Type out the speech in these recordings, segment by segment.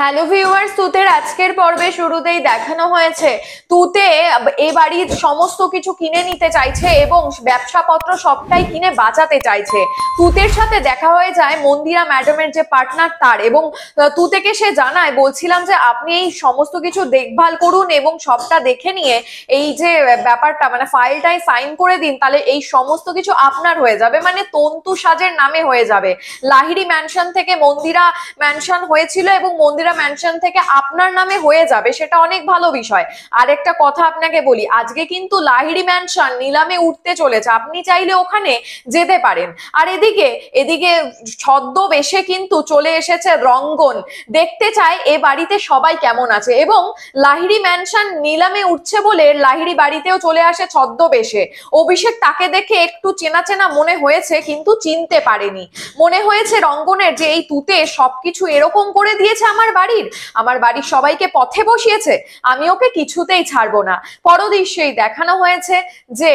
hello viewers তুতের আজকের পর্বে শুরুতেই দেখানো হয়েছে তুতে এ বাড়ির সমস্ত কিছু কিনে নিতে চাইছে এবং ব্যবসাপত্র সবটাই কিনে বাঁচাতে চাইছে তুতের সাথে দেখা হয়ে যায় মন্দিরা ম্যাডামের যে পার্টনার তার এবং তুতেকে সে জানায় বলছিলাম যে আপনি এই সমস্ত কিছু দেখভাল করুন এবং সবটা দেখে নিয়ে এই যে ব্যাপারটা মানে ফাইলটাই সাইন করে দিন তাহলে এই সমস্ত কিছু আপনার হয়ে যাবে মানে তন্তু সাজের নামে হয়ে যাবে লাহিড়ি ম্যানশন থেকে মন্দিরা ম্যানশন হয়েছিল এবং মন্দির ইন্দিরা ম্যানশন থেকে আপনার নামে হয়ে যাবে সেটা অনেক ভালো বিষয় আর একটা কথা আপনাকে বলি আজকে কিন্তু লাহিড়ি ম্যানশন নিলামে উঠতে চলেছে আপনি চাইলে ওখানে যেতে পারেন আর এদিকে এদিকে ছদ্মবেশে কিন্তু চলে এসেছে রঙ্গন দেখতে চায় এ বাড়িতে সবাই কেমন আছে এবং লাহিড়ি ম্যানশন নিলামে উঠছে বলে লাহিড়ি বাড়িতেও চলে আসে ছদ্মবেশে অভিষেক তাকে দেখে একটু চেনা চেনা মনে হয়েছে কিন্তু চিনতে পারেনি মনে হয়েছে রঙ্গনের যে এই তুতে সবকিছু এরকম করে দিয়েছে আমার বাড়ির আমার বাড়ির সবাইকে পথে বসিয়েছে আমি ওকে কিছুতেই ছাড়বো না পরদৃশ্যেই দেখানো হয়েছে যে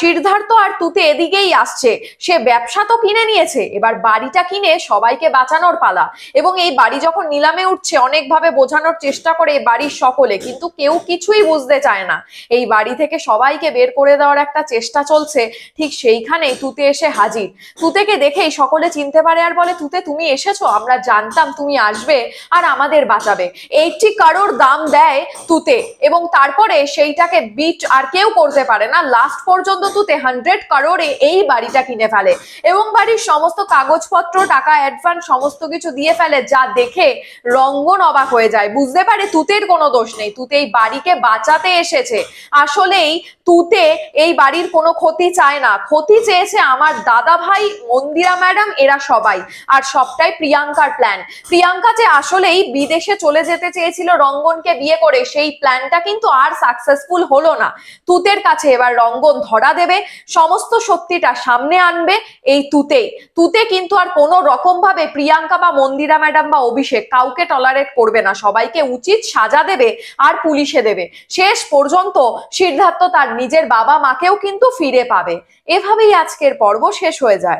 সিদ্ধার্থ আর তুতে এদিকেই আসছে সে ব্যবসা তো কিনে নিয়েছে এবার বাড়িটা কিনে সবাইকে বাঁচানোর পালা এবং এই বাড়ি যখন নিলামে উঠছে অনেকভাবে বোঝানোর চেষ্টা করে এই বাড়ির সকলে কিন্তু কেউ কিছুই বুঝতে চায় না এই বাড়ি থেকে সবাইকে বের করে দেওয়ার একটা চেষ্টা চলছে ঠিক সেইখানেই তুতে এসে হাজির তুতেকে দেখেই সকলে চিনতে পারে আর বলে তুতে তুমি এসেছো আমরা জানতাম তুমি আসবে আর আমাদের বাঁচাবে এইটি কারোর দাম দেয় তুতে এবং তারপরে সেইটাকে বিট আর কেউ করতে পারে না লাস্ট পর্যন্ত তুতে হান্ড্রেড কারোরে এই বাড়িটা কিনে ফেলে এবং বাড়ির সমস্ত কাগজপত্র টাকা অ্যাডভান্স সমস্ত কিছু দিয়ে ফেলে যা দেখে রঙ্গন অবাক হয়ে যায় বুঝতে পারে তুতের কোনো দোষ নেই তুতে এই বাড়িকে বাঁচাতে এসেছে আসলেই তুতে এই বাড়ির কোনো ক্ষতি চায় না ক্ষতি চেয়েছে আমার দাদা ভাই মন্দিরা ম্যাডাম এরা সবাই আর সবটাই প্রিয়াঙ্কার প্ল্যান প্রিয়াঙ্কা যে আসলে আসলেই বিদেশে চলে যেতে চেয়েছিল রঙ্গনকে বিয়ে করে সেই প্ল্যানটা কিন্তু আর সাকসেসফুল হলো না তুতের কাছে এবার রঙ্গন ধরা দেবে সমস্ত সত্যিটা সামনে আনবে এই তুতেই তুতে কিন্তু আর কোনো রকম ভাবে প্রিয়াঙ্কা বা মন্দিরা ম্যাডাম বা অভিষেক কাউকে টলারেট করবে না সবাইকে উচিত সাজা দেবে আর পুলিশে দেবে শেষ পর্যন্ত সিদ্ধার্থ তার নিজের বাবা মাকেও কিন্তু ফিরে পাবে এভাবেই আজকের পর্ব শেষ হয়ে যায়